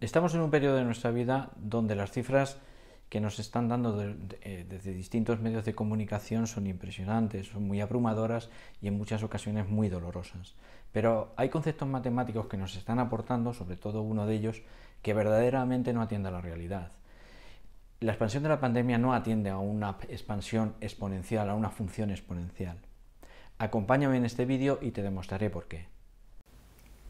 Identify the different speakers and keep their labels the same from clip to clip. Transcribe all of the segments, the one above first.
Speaker 1: Estamos en un periodo de nuestra vida donde las cifras que nos están dando eh, desde distintos medios de comunicación son impresionantes, son muy abrumadoras y en muchas ocasiones muy dolorosas. Pero hay conceptos matemáticos que nos están aportando, sobre todo uno de ellos, que verdaderamente no atiende a la realidad. La expansión de la pandemia no atiende a una expansión exponencial, a una función exponencial. Acompáñame en este vídeo y te demostraré por qué.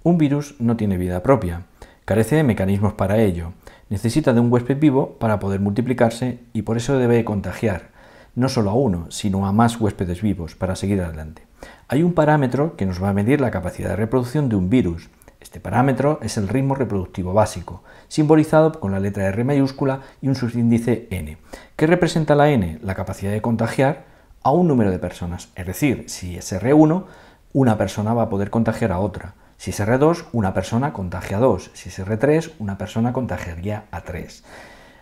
Speaker 1: Un virus no tiene vida propia Carece de mecanismos para ello. Necesita de un huésped vivo para poder multiplicarse y por eso debe contagiar no solo a uno, sino a más huéspedes vivos para seguir adelante. Hay un parámetro que nos va a medir la capacidad de reproducción de un virus. Este parámetro es el ritmo reproductivo básico, simbolizado con la letra R mayúscula y un subíndice N. ¿Qué representa la N? La capacidad de contagiar a un número de personas. Es decir, si es R1, una persona va a poder contagiar a otra. Si es R2, una persona contagia a 2. Si es R3, una persona contagiaría a 3.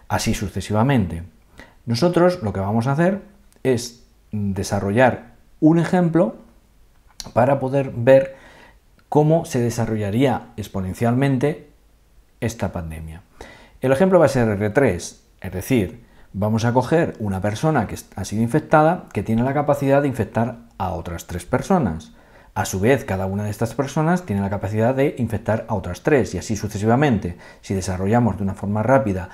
Speaker 1: Así sucesivamente. Nosotros lo que vamos a hacer es desarrollar un ejemplo para poder ver cómo se desarrollaría exponencialmente esta pandemia. El ejemplo va a ser R3, es decir, vamos a coger una persona que ha sido infectada que tiene la capacidad de infectar a otras tres personas. A su vez, cada una de estas personas tiene la capacidad de infectar a otras tres y así sucesivamente. Si desarrollamos de una forma rápida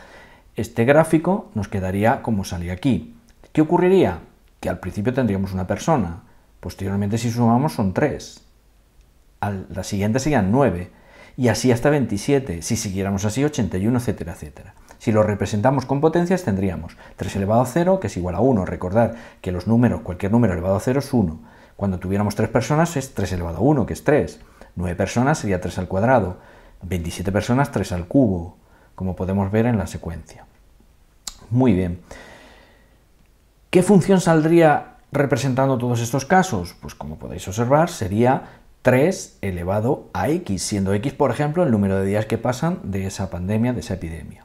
Speaker 1: este gráfico, nos quedaría como salía aquí. ¿Qué ocurriría? Que al principio tendríamos una persona, posteriormente si sumamos son tres, A la siguiente serían nueve, y así hasta 27, si siguiéramos así 81, etcétera, etcétera. Si lo representamos con potencias tendríamos 3 elevado a 0, que es igual a 1. Recordar que los números, cualquier número elevado a 0 es 1. Cuando tuviéramos 3 personas es 3 elevado a 1, que es 3. 9 personas sería 3 al cuadrado. 27 personas 3 al cubo, como podemos ver en la secuencia. Muy bien. ¿Qué función saldría representando todos estos casos? Pues como podéis observar, sería 3 elevado a x, siendo x, por ejemplo, el número de días que pasan de esa pandemia, de esa epidemia.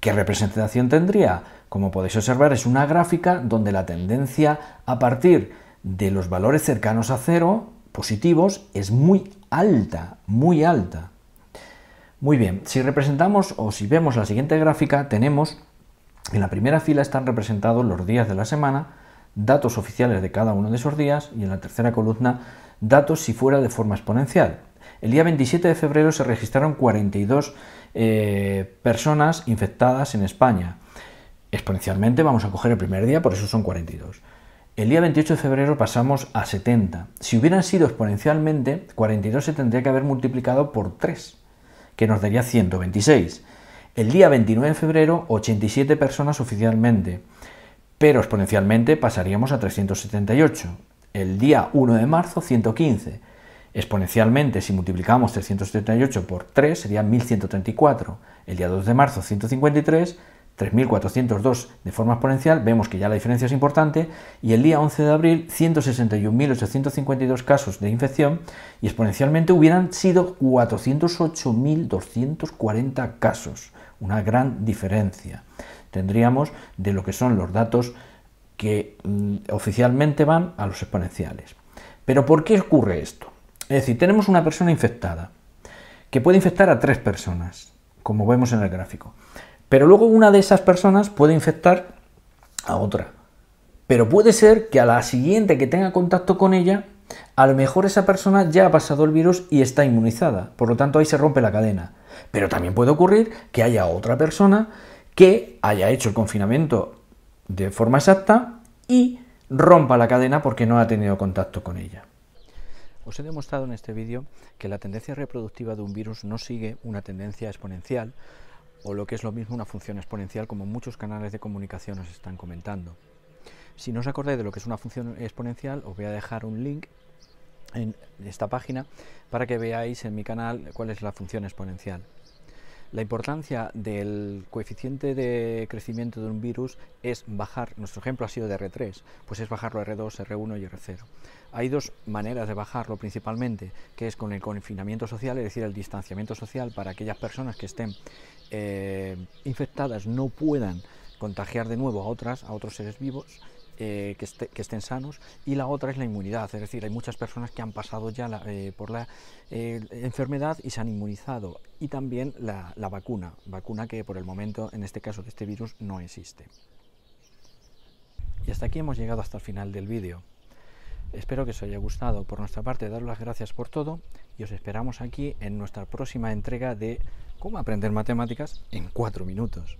Speaker 1: ¿Qué representación tendría? Como podéis observar, es una gráfica donde la tendencia a partir de los valores cercanos a cero, positivos, es muy alta, muy alta. Muy bien, si representamos o si vemos la siguiente gráfica, tenemos en la primera fila están representados los días de la semana, datos oficiales de cada uno de esos días y en la tercera columna datos si fuera de forma exponencial. El día 27 de febrero se registraron 42 eh, personas infectadas en España. Exponencialmente vamos a coger el primer día, por eso son 42. El día 28 de febrero pasamos a 70. Si hubieran sido exponencialmente, 42 se tendría que haber multiplicado por 3, que nos daría 126. El día 29 de febrero, 87 personas oficialmente, pero exponencialmente pasaríamos a 378. El día 1 de marzo, 115. Exponencialmente, si multiplicamos 378 por 3, sería 1134. El día 2 de marzo, 153 3.402 de forma exponencial, vemos que ya la diferencia es importante, y el día 11 de abril 161.852 casos de infección y exponencialmente hubieran sido 408.240 casos, una gran diferencia. Tendríamos de lo que son los datos que mm, oficialmente van a los exponenciales. Pero ¿por qué ocurre esto? Es decir, tenemos una persona infectada que puede infectar a tres personas, como vemos en el gráfico. Pero luego una de esas personas puede infectar a otra. Pero puede ser que a la siguiente que tenga contacto con ella, a lo mejor esa persona ya ha pasado el virus y está inmunizada. Por lo tanto, ahí se rompe la cadena. Pero también puede ocurrir que haya otra persona que haya hecho el confinamiento de forma exacta y rompa la cadena porque no ha tenido contacto con ella. Os he demostrado en este vídeo que la tendencia reproductiva de un virus no sigue una tendencia exponencial, o lo que es lo mismo una función exponencial como muchos canales de comunicación nos están comentando. Si no os acordáis de lo que es una función exponencial, os voy a dejar un link en esta página para que veáis en mi canal cuál es la función exponencial. La importancia del coeficiente de crecimiento de un virus es bajar, nuestro ejemplo ha sido de R3, pues es bajarlo a R2, R1 y R0. Hay dos maneras de bajarlo principalmente, que es con el confinamiento social, es decir, el distanciamiento social para aquellas personas que estén eh, infectadas no puedan contagiar de nuevo a otras, a otros seres vivos, eh, este, que, estén sanos, y la otra es la inmunidad, es decir, hay muchas personas que han pasado ya eh, por la eh, enfermedad y se han inmunizado, y también la, vacuna, vacuna que por el momento, en este caso de este virus, no existe. Y hasta aquí hemos llegado hasta el final del vídeo. Espero que os haya gustado. Por nuestra parte, daros las gracias por todo y os esperamos aquí en nuestra próxima entrega de cómo aprender matemáticas en cuatro minutos.